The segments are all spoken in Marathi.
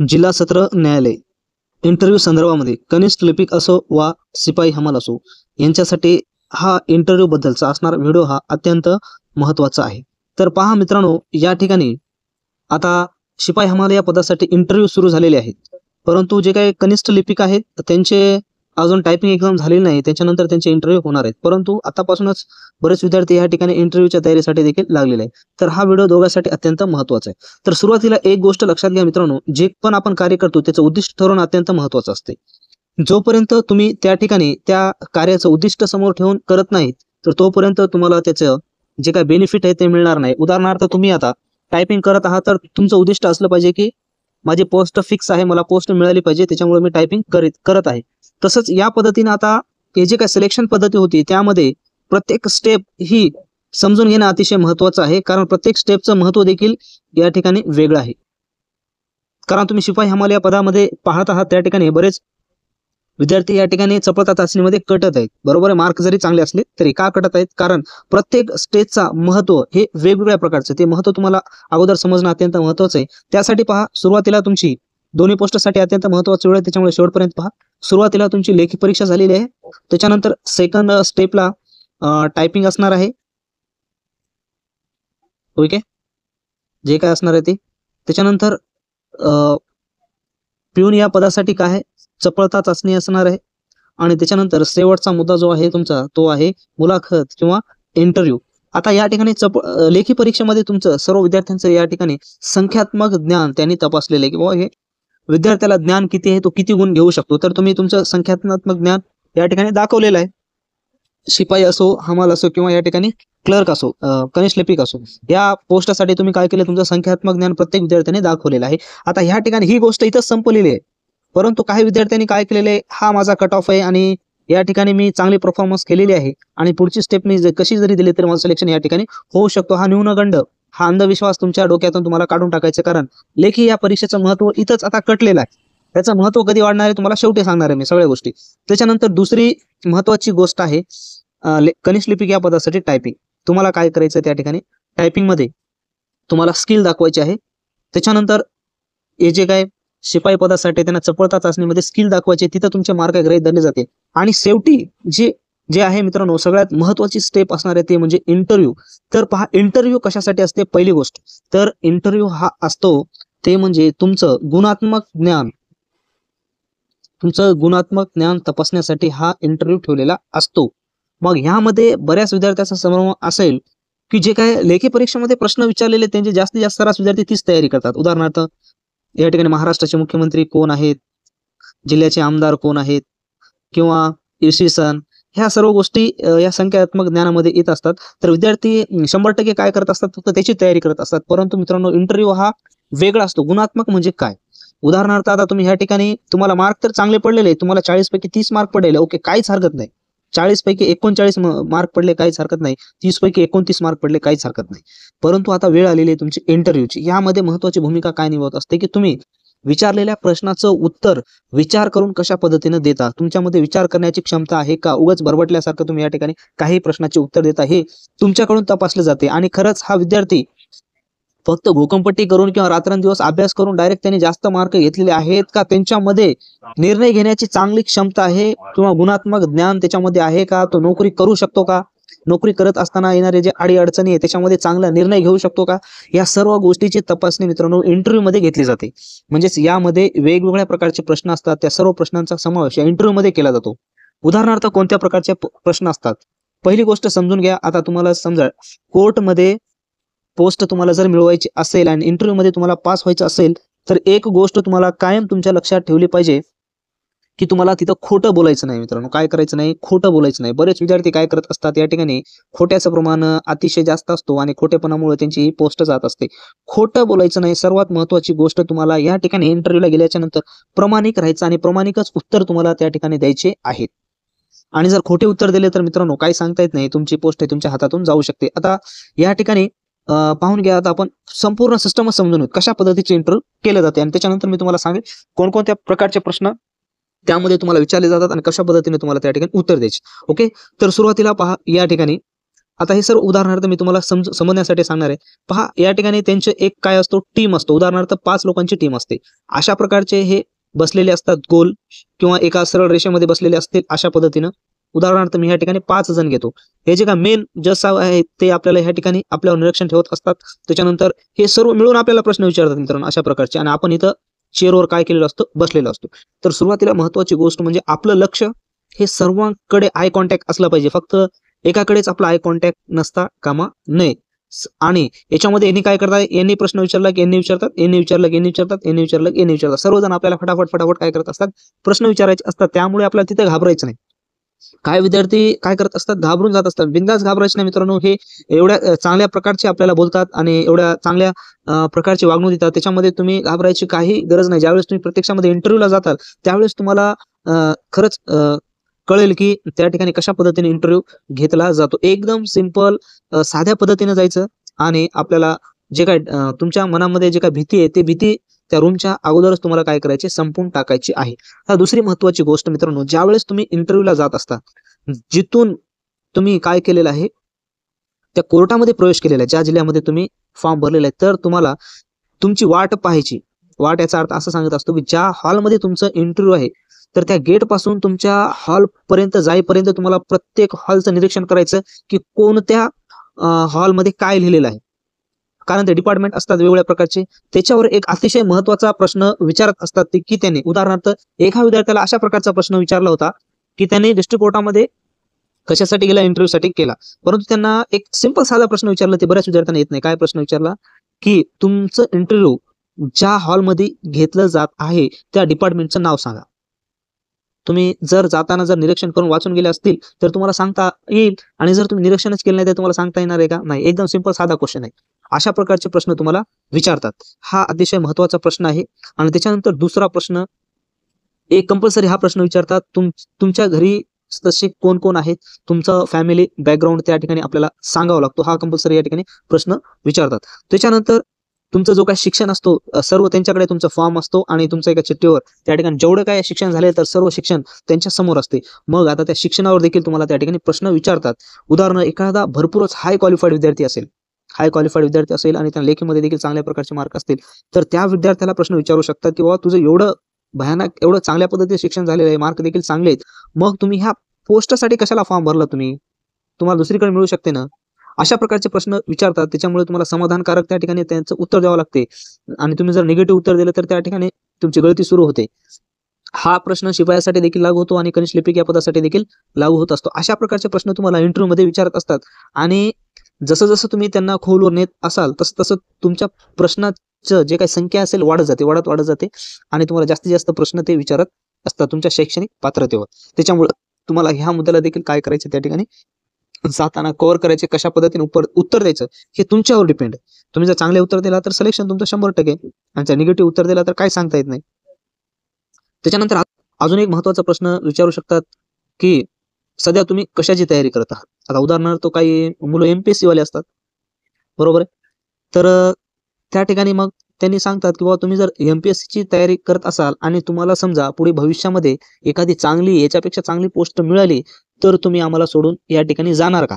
जिल्हा सत्र न्यायालय इंटरव्ह्यू संदर्भामध्ये कनिष्ठ लिपिक असो वा सिपाई हमाल असो यांच्यासाठी हा इंटरव्ह्यू बद्दलचा असणारा व्हिडिओ हा अत्यंत महत्वाचा आहे तर पहा मित्रांनो या ठिकाणी आता शिपाई हमाल या पदासाठी इंटरव्ह्यू सुरू झालेले आहेत परंतु जे काही कनिष्ठ लिपिक आहेत त्यांचे अजून टायपिंग एक्झाम झालेली नाही त्याच्यानंतर त्यांचे इंटरव्ह्यू होणार आहेत परंतु आतापासूनच बरेच विद्यार्थी या ठिकाणी इंटरव्ह्यूच्या तयारीसाठी देखील लागलेले आहेत तर हा व्हिडिओ दोघांसाठी अत्यंत महत्वाचा आहे तर सुरुवातीला एक गोष्ट लक्षात घ्या मित्रांनो जे पण आपण कार्य करतो त्याचं उद्दिष्ट ठरवणं अत्यंत महत्वाचं असते जोपर्यंत तुम्ही त्या ठिकाणी त्या कार्याचं उद्दिष्ट समोर ठेवून करत नाहीत तर तोपर्यंत तुम्हाला त्याचं जे काही बेनिफिट आहे ते मिळणार नाही उदाहरणार्थ तुम्ही आता टायपिंग करत आहात तर तुमचं उद्दिष्ट असलं पाहिजे की माझी पोस्ट फिक्स आहे मला पोस्ट मिळाली पाहिजे त्याच्यामुळे मी टायपिंग करीत करत आहे तसंच या पद्धतीने आता हे जे काय सिलेक्शन पद्धती होती त्यामध्ये प्रत्येक स्टेप ही समजून घेणं अतिशय महत्वाचं आहे कारण प्रत्येक स्टेपचं महत्व देखील या ठिकाणी वेगळं आहे कारण तुम्ही शिपाई हमाल या पदामध्ये पाहत आहात त्या ठिकाणी बरेच विद्यार्थी या ठिकाणी चपळता चाचणीमध्ये कटत आहेत बरोबर आहे मार्क जरी चांगले असले तरी का कटत आहेत कारण प्रत्येक स्टेजचा महत्व हे वेगवेगळ्या प्रकारचं ते महत्व तुम्हाला अगोदर समजणं अत्यंत महत्वाचं आहे त्यासाठी पहा सुरुवातीला तुमची दोन्ही पोस्टसाठी अत्यंत महत्वाची वेळ आहे त्याच्यामुळे शेवटपर्यंत पहा सुरुवातीला तुमची लेखी परीक्षा झालेली आहे त्याच्यानंतर सेकंड स्टेपला टायपिंग असणार आहे ओके जे काय असणार आहे ते त्याच्यानंतर पिऊन या पदासाठी काय चपळता चाचणी असणार आहे आणि त्याच्यानंतर शेवटचा मुद्दा जो आहे तुमचा तो आहे मुलाखत किंवा इंटरव्ह्यू आता या ठिकाणी चप लेखी परीक्षेमध्ये तुमचं सर्व विद्यार्थ्यांचं या ठिकाणी संख्यात्मक ज्ञान त्यांनी तपासलेलं आहे किंवा हे विद्यार्थ्याला ज्ञान किती आहे तो किती गुण घेऊ शकतो तर तुम्ही तुमचं संख्यात्मक ज्ञान या ठिकाणी दाखवलेलं आहे शिपाई असो हमाल असो किंवा या ठिकाणी क्लर्क असो कनिष्ठ लिपिक असो या पोस्टासाठी तुम्ही काय केलं तुमचं संख्यात्मक ज्ञान प्रत्येक विद्यार्थ्याने दाखवलेलं आहे आता ह्या ठिकाणी ही गोष्ट इथं संपलेली आहे परंतु काही विद्यार्थ्यांनी काय केलेले हा माझा कट ऑफ आहे आणि या ठिकाणी मी चांगली परफॉर्मन्स केलेली आहे आणि पुढची स्टेप मी कशी जरी दिली तरी माझं सिलेक्शन या ठिकाणी होऊ शकतो हा न्यूनगंड हा अंधविश्वास तुमच्या डोक्यातून तुम्हाला काढून टाकायचं कारण लेखी या परीक्षेचं महत्व इथंच आता कटलेलं आहे त्याचं महत्व कधी वाढणार आहे तुम्हाला शेवटी सांगणार आहे मी सगळ्या गोष्टी त्याच्यानंतर दुसरी महत्वाची गोष्ट आहे कनिष्ठ लिपिक या पदासाठी टायपिंग तुम्हाला काय करायचं त्या ठिकाणी टायपिंगमध्ये तुम्हाला स्किल दाखवायची आहे त्याच्यानंतर हे जे काय शिपाई पदासाठी त्यांना चपळता चाचणीमध्ये स्किल दाखवायचे तिथं तुमचे मार्क ग्रहित धरले जाते आणि शेवटी जे जे आहे मित्रांनो सगळ्यात महत्वाची स्टेप असणार आहे ते म्हणजे इंटरव्ह्यू तर पहा इंटरव्ह्यू कशासाठी असते पहिली गोष्ट तर इंटरव्ह्यू हा असतो ते म्हणजे तुमचं गुणात्मक ज्ञान तुमचं गुणात्मक ज्ञान तपासण्यासाठी हा इंटरव्ह्यू ठेवलेला असतो मग ह्यामध्ये बऱ्याच विद्यार्थ्यांचा समूह असेल की जे काय लेखी परीक्षेमध्ये प्रश्न विचारलेले त्यांचे जास्तीत जास्त सरास विद्यार्थी तीच तयारी करतात उदाहरणार्थ या ठिकाणी महाराष्ट्राचे मुख्यमंत्री कोण आहेत जिल्ह्याचे आमदार कोण आहेत किंवा इसवी सन ह्या सर्व गोष्टी या संख्यात्मक ज्ञानामध्ये येत असतात तर विद्यार्थी शंभर टक्के काय करत असतात फक्त त्याची तयारी करत असतात परंतु मित्रांनो इंटरव्ह्यू हा वेगळा असतो गुणात्मक म्हणजे काय उदाहरणार्थ आता तुम्ही ह्या ठिकाणी तुम्हाला मार्क तर चांगले पडलेले तुम्हाला चाळीस पैकी तीस मार्क पडलेले ओके काहीच हरकत नाही चाळीस पैकी एकोणचाळीस मार्क पडले काहीच हरकत नाही तीस पैकी एकोणतीस मार्क पडले काहीच हरकत नाही परंतु आता वेळ आलेली आहे तुमची इंटरव्ह्यूची यामध्ये महत्वाची भूमिका काय निभावत असते की तुम्ही विचारलेल्या प्रश्नाचं उत्तर विचार करून कशा पद्धतीने देता तुमच्यामध्ये विचार करण्याची क्षमता आहे का उगच बरबटल्यासारखं तुम्ही या ठिकाणी काही प्रश्नाचे उत्तर देता हे तुमच्याकडून तपासले जाते आणि खरंच हा विद्यार्थी फक्त भूकंपट्टी करून किंवा रात्रंदिवस अभ्यास करून डायरेक्ट त्यांनी जास्त मार्क घेतलेले आहेत का त्यांच्यामध्ये निर्णय घेण्याची चांगली क्षमता आहे किंवा गुणात्मक ज्ञान त्याच्यामध्ये आहे का तो नोकरी करू शकतो का नोकरी करत असताना येणारे जे अडी अडचणी आहे त्याच्यामध्ये चांगला निर्णय घेऊ शकतो का या सर्व गोष्टीची तपासणी मित्रांनो इंटरव्ह्यू मध्ये घेतली जाते म्हणजेच यामध्ये वेगवेगळ्या प्रकारचे प्रश्न असतात त्या सर्व प्रश्नांचा समावेश इंटरव्ह्यू मध्ये केला जातो उदाहरणार्थ कोणत्या प्रकारचे प्रश्न असतात पहिली गोष्ट समजून घ्या आता तुम्हाला समजा कोर्टमध्ये पोस्ट तुम्हाला जर मिळवायची असेल आणि मध्ये तुम्हाला पास व्हायचं असेल तर एक गोष्ट तुम्हाला कायम तुमच्या लक्षात ठेवली पाहिजे की तुम्हाला तिथं खोटं बोलायचं नाही मित्रांनो काय करायचं नाही खोटं बोलायचं नाही बरेच विद्यार्थी काय करत असतात या ठिकाणी खोट्याचं प्रमाण अतिशय जास्त असतो आणि खोटेपणामुळे त्यांची ही पोस्ट जात असते खोटं बोलायचं नाही सर्वात महत्वाची गोष्ट तुम्हाला या ठिकाणी इंटरव्ह्यूला गेल्याच्या नंतर प्रमाणिक राहायचं आणि प्रमाणिकच उत्तर तुम्हाला त्या ठिकाणी द्यायचे आहेत आणि जर खोटे उत्तर दिले तर मित्रांनो काही सांगता येत नाही तुमची पोस्ट तुमच्या हातातून जाऊ शकते आता या ठिकाणी पाहून घ्या आता आपण संपूर्ण सिस्टम समजून कशा पद्धतीचे इंटरव्ह्यू केले जाते आणि त्याच्यानंतर मी तुम्हाला सांगेल कोणकोणत्या प्रकारचे प्रश्न त्यामध्ये तुम्हाला विचारले जातात आणि कशा पद्धतीने तुम्हाला त्या ठिकाणी उत्तर द्यायचे ओके तर सुरुवातीला पहा या ठिकाणी आता हे सर्व उदाहरणार्थ मी तुम्हाला समज समजण्यासाठी सांगणार आहे पहा या ठिकाणी त्यांचे एक काय असतो टीम असतो उदाहरणार्थ पाच लोकांची टीम असते अशा प्रकारचे हे बसलेले असतात गोल किंवा एका सरळ रेषेमध्ये बसलेले असतील अशा पद्धतीनं उदाहरणार्थ मी या ठिकाणी पाच जण घेतो हे जे का मेन जस आहे ते आपल्याला या ठिकाणी आपल्यावर निरीक्षण ठेवत असतात त्याच्यानंतर हे सर्व मिळून आपल्याला प्रश्न विचारतात मित्रांनो अशा प्रकारचे आणि आपण इथं चेअरवर काय केलेलं असतो बसलेलं असतो तर सुरुवातीला महत्वाची गोष्ट म्हणजे आपलं लक्ष हे सर्वांकडे आय कॉन्टॅक्ट असला पाहिजे फक्त एकाकडेच आपला आय कॉन्टॅक्ट नसता कामा नये आणि याच्यामध्ये यांनी काय करतात यांनी प्रश्न विचारला की यांनी विचारतात यांनी विचारलं की यांनी विचारतात यांनी विचारलं की यांनी विचारतात सर्वजण आपल्याला फटाफट फटाफट काय करत असतात प्रश्न विचारायचे असतात त्यामुळे आपल्याला तिथे घाबरायचं नाही काय विद्यार्थी काय करत असतात घाबरून जात असतात बिंदास घाबरायचे ना मित्रांनो हे एवढ्या चांगल्या प्रकारचे आपल्याला बोलतात आणि एवढ्या चांगल्या प्रकारची वागणूक देतात त्याच्यामध्ये तुम्ही घाबरायची काही गरज नाही ज्यावेळेस तुम्ही प्रत्यक्षामध्ये इंटरव्ह्यूला जाता त्यावेळेस तुम्हाला खरंच कळेल की त्या ठिकाणी कशा पद्धतीने इंटरव्ह्यू घेतला जातो एकदम सिंपल साध्या पद्धतीने जायचं आणि आपल्याला जे काय तुमच्या मनामध्ये जे काय भीती आहे ते भीती त्या रूमच्या अगोदरच तुम्हाला काय करायचे संपून टाकायची आहे आता दुसरी महत्वाची गोष्ट मित्रांनो ज्यावेळेस तुम्ही इंटरव्ह्यूला जात असता जिथून तुम्ही काय केलेलं आहे त्या कोर्टामध्ये प्रवेश केलेला आहे ज्या जिल्ह्यामध्ये तुम्ही फॉर्म भरलेला आहे तर तुम्हाला तुमची वाट पाहायची वाट याचा अर्थ असं सांगत असतो की ज्या हॉलमध्ये तुमचं इंटरव्ह्यू आहे तर त्या गेट पासून तुमच्या हॉल पर्यंत जाईपर्यंत तुम्हाला प्रत्येक हॉलचं निरीक्षण करायचं की कोणत्या हॉलमध्ये काय लिहिलेलं आहे कारण ते डिपार्टमेंट असतात वेगवेगळ्या प्रकारचे त्याच्यावर एक अतिशय महत्वाचा प्रश्न विचारत असतात ते की त्याने उदाहरणार्थ एका विद्यार्थ्याला अशा प्रकारचा प्रश्न विचारला होता की त्याने डिस्ट्रिक्ट कशासाठी गेला इंटरव्ह्यू साठी केला परंतु त्यांना एक सिंपल साधा प्रश्न विचारला ते बऱ्याच विद्यार्थ्यांना येत नाही काय प्रश्न विचारला की तुमचं इंटरव्ह्यू ज्या हॉलमध्ये घेतलं जात आहे त्या डिपार्टमेंटचं नाव सांगा तुम्ही जर जाताना जर निरीक्षण करून वाचून गेले असतील तर तुम्हाला सांगता येईल आणि जर तुम्ही निरीक्षणच केलं नाही तर तुम्हाला सांगता येणार आहे का नाही एकदम सिंपल साधा क्वेश्चन आहे अशा प्रकारचे प्रश्न तुम्हाला विचारतात हा अतिशय महत्वाचा प्रश्न आहे आणि त्याच्यानंतर दुसरा प्रश्न एक कंपल्सरी हा प्रश्न विचारतात तुम तुमच्या घरी तसे कोण कोण आहेत तुमचा फॅमिली बॅकग्राऊंड त्या ठिकाणी आपल्याला सांगावा लागतो हा कंपल्सरी या ठिकाणी प्रश्न विचारतात त्याच्यानंतर तुमचं जो काही शिक्षण असतो सर्व त्यांच्याकडे तुमचा फॉर्म असतो आणि तुमच्या एका चिठ्ठीवर त्या ठिकाणी जेवढं काय शिक्षण झाले तर सर्व शिक्षण त्यांच्या समोर असते मग आता त्या शिक्षणावर देखील तुम्हाला त्या ठिकाणी प्रश्न विचारतात उदाहरण एखादा भरपूरच हाय क्वालिफाईड विद्यार्थी असेल हाय क्वालिफाईड विद्यार्थी असेल आणि त्यांना लेखीमध्ये देखील चांगल्या प्रकारचे मार्क असतील तर त्या विद्यार्थ्याला प्रश्न विचारू शकतात की बाबा तुझं एवढं भयानक एवढं चांगल्या पद्धतीने शिक्षण झालेलं आहे मार्क देखील चांगले आहेत मग तुम्ही ह्या पोस्टसाठी कशाला फॉर्म भरला तुम्ही तुम्हाला दुसरीकडे मिळू शकते ना अशा प्रकारचे प्रश्न विचारतात त्याच्यामुळे तुम्हाला समाधानकारक त्या ठिकाणी त्यांचं उत्तर द्यावं लागते आणि तुम्ही जर निगेटिव्ह उत्तर दिलं तर त्या ठिकाणी तुमची गळती सुरू होते हा प्रश्न शिपायासाठी देखील लागू होतो आणि कनिष्ठ लिपिक या पदासाठी देखील लागू होत असतो अशा प्रकारचे प्रश्न तुम्हाला इंटरव्ह्यू मध्ये विचारत असतात आणि जसं जसं तुम्ही त्यांना खोलवर नेत असाल तसं तसं तुमच्या प्रश्नाचं जे काही संख्या असेल वाढत जाते वाढत वाढत जाते आणि तुम्हाला जास्तीत जास्त प्रश्न ते विचारत असतात तुमच्या शैक्षणिक पात्रतेवर त्याच्यामुळे तुम्हाला ह्या मुद्द्याला देखील काय करायचं त्या ठिकाणी जाताना कव्हर करायचे कशा पद्धतीने उत्तर द्यायचं हे तुमच्यावर डिपेंड आहे तुम्ही जर चांगले उत्तर दिला तर सिलेक्शन तुमचं शंभर टक्के आणि जर निगेटिव्ह उत्तर दिला तर काय सांगता येत नाही त्याच्यानंतर अजून एक महत्वाचा प्रश्न विचारू शकतात की सध्या तुम्ही कशाची तयारी करत आहात आता उदाहरणार्थ काही मुलं एमपीएससी वाले असतात बरोबर आहे तर त्या ठिकाणी मग त्यांनी सांगतात की बाबा तुम्ही जर एमपीएससीची तयारी करत असाल आणि तुम्हाला समजा पुढे भविष्यामध्ये एखादी चांगली याच्यापेक्षा चांगली पोस्ट मिळाली तर तुम्ही आम्हाला सोडून या ठिकाणी जाणार का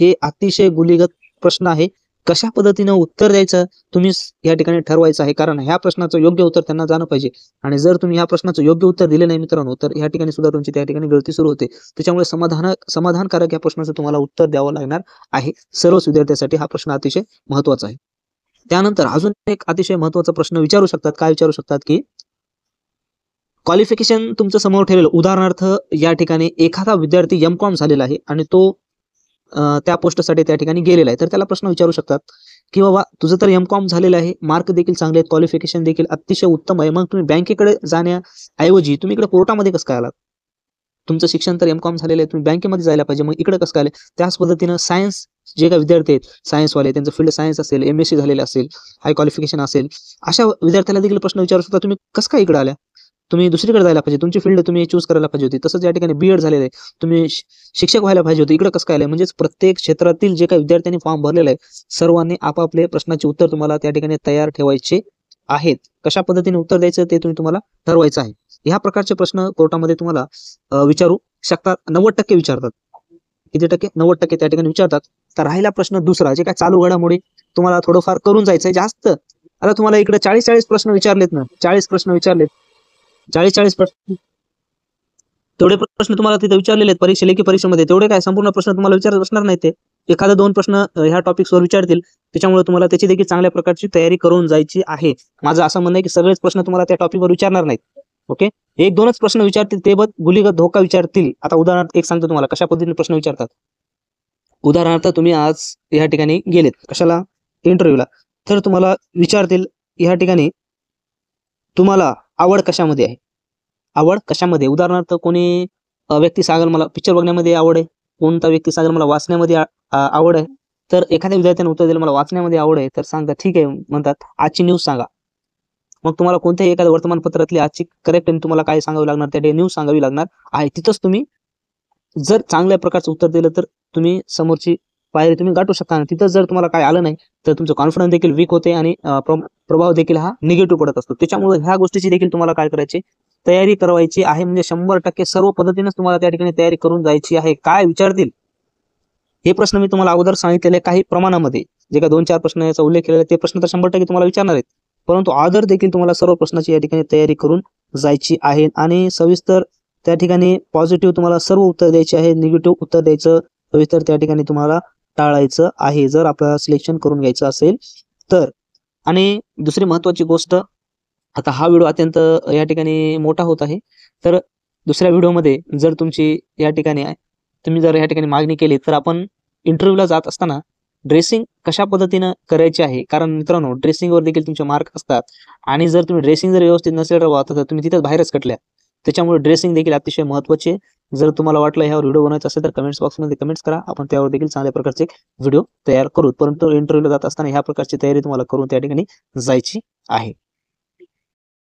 हे अतिशय गुलीगत प्रश्न आहे कशा पद्धतीनं उत्तर द्यायचं तुम्ही या ठिकाणी ठरवायचं आहे कारण ह्या प्रश्नाचं योग्य उत्तर त्यांना जाणं पाहिजे आणि जर तुम्ही ह्या प्रश्नाचं योग्य उत्तर दिले नाही मित्रांनो तर या ठिकाणी सुद्धा तुमची त्या ठिकाणी गळती सुरू होते त्याच्यामुळे समाधान समाधानकारक या प्रश्नाचं तुम्हाला उत्तर द्यावं लागणार आहे सर्वच विद्यार्थ्यांसाठी हा प्रश्न अतिशय महत्वाचा आहे त्यानंतर अजून एक अतिशय महत्वाचा प्रश्न विचारू शकतात काय विचारू शकतात की क्वालिफिकेशन तुमचं समोर ठेवलेलं उदाहरणार्थ या ठिकाणी एखादा विद्यार्थी एम कॉम झालेला आहे आणि तो त्या पोस्टसाठी त्या ठिकाणी गेलेला आहे तर त्याला प्रश्न विचारू शकतात की बाबा तुझं तर एम कॉम झालेलं आहे मार्क देखील चांगले आहेत क्वालिफिकेशन देखील अतिशय उत्तम आहे मग तुम्ही बँकेकडे जाण्याऐवजी तुम्ही इकडे कोर्टामध्ये कसं काय आलात तुमचं शिक्षण तर एम कॉम झालेलं आहे तुम्ही बँकेमध्ये जायला पाहिजे मग इकडे कसं काय आले त्याच पद्धतीनं सायन्स जे काही विद्यार्थी आहेत सायन्सवाले त्यांचं फील्ड सायन्स असेल एम एस सी झालेलं असेल हाय क्वालिफिकेशन असेल अशा विद्यार्थ्याला देखील प्रश्न विचारू शकता तुम्ही कसं काय इकडे आल्या तुम्ही दुसरीकडे जायला पाहिजे तुमची फील्ड तुम्ही चूज करायला पाहिजे होती तसंच या ठिकाणी बी एड झालेलं आहे तुम्ही शिक्षक व्हायला पाहिजे होते इकडे कसं काय म्हणजे प्रत्येक क्षेत्रातील जे काही विद्यार्थ्यांनी फॉर्म भरलेले आहे सर्वांनी आपापले प्रश्नाचे उत्तर तुम्हाला त्या ठिकाणी तयार ठेवायचे आहेत कशा पद्धतीने उत्तर द्यायचं ते तुम्ही तुम्हाला ठरवायचं आहे ह्या प्रकारचे प्रश्न कोर्टामध्ये तुम्हाला विचारू शकतात नव्वद टक्के विचारतात किती टक्के नव्वद टक्के त्या ठिकाणी विचारतात तर राहिला प्रश्न दुसरा जे काय चालू घडामोडी तुम्हाला थोडंफार करून जायचंय जास्त आता तुम्हाला इकडे चाळीस चाळीस प्रश्न विचारलेत ना चाळीस प्रश्न विचारलेत चाळीस चाळीस प्रश्न तेवढे प्रश्न तुम्हाला तिथे विचारलेले आहेत परीक्षा लेखी परीक्षेमध्ये तेवढे काय संपूर्ण प्रश्न तुम्हाला विचारत असणार नाही ते एखादा दोन प्रश्न ह्या टॉपिक्सवर विचारतील त्याच्यामुळे तुम्हाला त्याची देखील चांगल्या प्रकारची तयारी करून जायची आहे माझं असं म्हणणं आहे की सगळेच प्रश्न तुम्हाला त्या टॉपिकवर विचारणार नाहीत ओके एक दोनच प्रश्न विचारतील ते बघ गुलीगत धोका विचारतील आता उदाहरणार्थ एक सांगतो तुम्हाला कशा पद्धतीने प्रश्न विचारतात उदाहरणार्थ तुम्ही आज या ठिकाणी गेलेत कशाला इंटरव्ह्यूला तर तुम्हाला विचारतील या ठिकाणी तुम्हाला आवड कशामध्ये आहे आवड कशामध्ये उदाहरणार्थ कोणी व्यक्ती सागर मला पिक्चर बघण्यामध्ये आवड आहे कोणता व्यक्ती सागर मला वाचण्यामध्ये आवड आहे तर एखाद्या विद्यार्थ्याने उत्तर दिलं मला वाचण्यामध्ये आवड आहे तर सांगा ठीक आहे म्हणतात आजची न्यूज सांगा मग तुम्हाला कोणत्याही एखाद्या वर्तमानपत्रातली आजची करेक्ट आणि तुम्हाला काय सांगावी लागणार त्या न्यूज सांगावी लागणार आहे तिथंच तुम्ही जर चांगल्या प्रकारचं उत्तर दिलं तर तुम्ही समोरची पायरी तुम्ही गाठू शकता आणि तिथं जर तुम्हाला काय आलं नाही तर तुमचं कॉन्फिडन्स देखील वीक होते आणि प्रभाव देखील हा निगेटिव्ह पडत असतो त्याच्यामुळे ह्या गोष्टीची देखील तुम्हाला काय करायची तयारी करायची आहे म्हणजे शंभर टक्के सर्व पद्धतीनेच तुम्हाला त्या ठिकाणी तयारी करून जायची आहे काय विचारतील हे प्रश्न मी तुम्हाला अगोदर सांगितलेले काही प्रमाणामध्ये जे का दोन चार प्रश्न याचा उल्लेख केलेला ते प्रश्न तर शंभर टक्के तुम्हाला विचारणार आहेत परंतु आदर देखील तुम्हाला सर्व प्रश्नाची या ठिकाणी तयारी करून जायची आहे आणि सविस्तर त्या ठिकाणी पॉझिटिव्ह तुम्हाला सर्व उत्तर द्यायचे आहे निगेटिव्ह उत्तर द्यायचं सविस्तर त्या ठिकाणी तुम्हाला टाळायचं आहे जर आपल्याला सिलेक्शन करून घ्यायचं असेल तर आणि दुसरी महत्वाची गोष्ट आता हा व्हिडिओ अत्यंत या ठिकाणी मोठा होत आहे तर दुसऱ्या व्हिडिओमध्ये जर तुमची या ठिकाणी तुम्ही जर या ठिकाणी मागणी केली तर आपण इंटरव्ह्यूला जात असताना ड्रेसिंग कशा पद्धतीनं करायची आहे कारण मित्रांनो ड्रेसिंग वर देखील तुमचे मार्क असतात आणि जर तुम्ही ड्रेसिंग जर व्यवस्थित नसेल तर तुम्ही तिथेच बाहेरच कटल्या त्याच्यामुळे ड्रेसिंग देखील अतिशय महत्वाचे जर तुम्हाला वाटलं ह्यावर व्हिडिओ बनवायचा असेल तर कमेंट्स बॉक्समध्ये कमेंट्स करा आपण त्यावर देखील चांगल्या प्रकारचे व्हिडिओ तयार करू परंतु इंटरव्ह्यूला जात असताना ह्या प्रकारची तयारी तुम्हाला करून त्या ठिकाणी जायची आहे